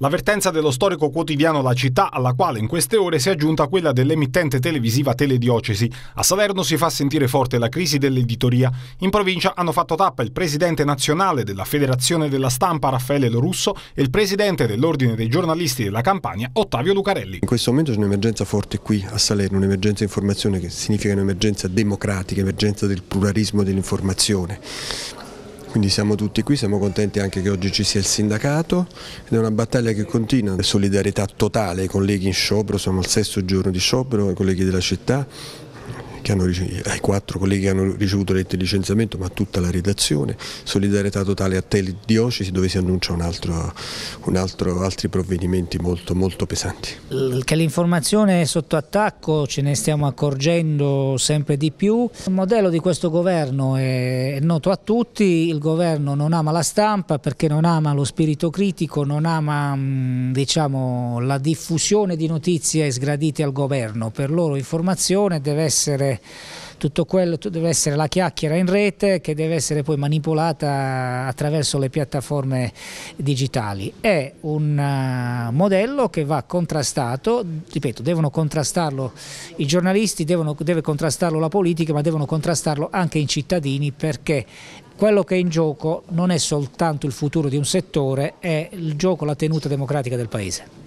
L'avvertenza dello storico quotidiano La Città, alla quale in queste ore si è aggiunta quella dell'emittente televisiva Telediocesi. A Salerno si fa sentire forte la crisi dell'editoria. In provincia hanno fatto tappa il presidente nazionale della Federazione della Stampa Raffaele Lorusso e il presidente dell'Ordine dei giornalisti della Campania Ottavio Lucarelli. In questo momento c'è un'emergenza forte qui a Salerno, un'emergenza informazione che significa un'emergenza democratica, emergenza del pluralismo dell'informazione quindi siamo tutti qui, siamo contenti anche che oggi ci sia il sindacato ed è una battaglia che continua, solidarietà totale ai colleghi in sciopero, sono al sesto giorno di sciopero, ai colleghi della città, ricevuto, ai eh, quattro colleghi che hanno ricevuto lettere di licenziamento, ma tutta la redazione, solidarietà totale a Teli Diocesi dove si annuncia un altro, un altro, altri provvedimenti molto, molto pesanti. Che l'informazione è sotto attacco, ce ne stiamo accorgendo sempre di più. Il modello di questo governo è noto a tutti, il governo non ama la stampa perché non ama lo spirito critico, non ama mm, diciamo, la diffusione di notizie sgradite al governo, per loro informazione deve essere tutto quello deve essere la chiacchiera in rete che deve essere poi manipolata attraverso le piattaforme digitali. È un eh, modello che va contrastato, ripeto, devono contrastarlo i giornalisti, devono, deve contrastarlo la politica, ma devono contrastarlo anche i cittadini perché quello che è in gioco non è soltanto il futuro di un settore, è il gioco, la tenuta democratica del Paese.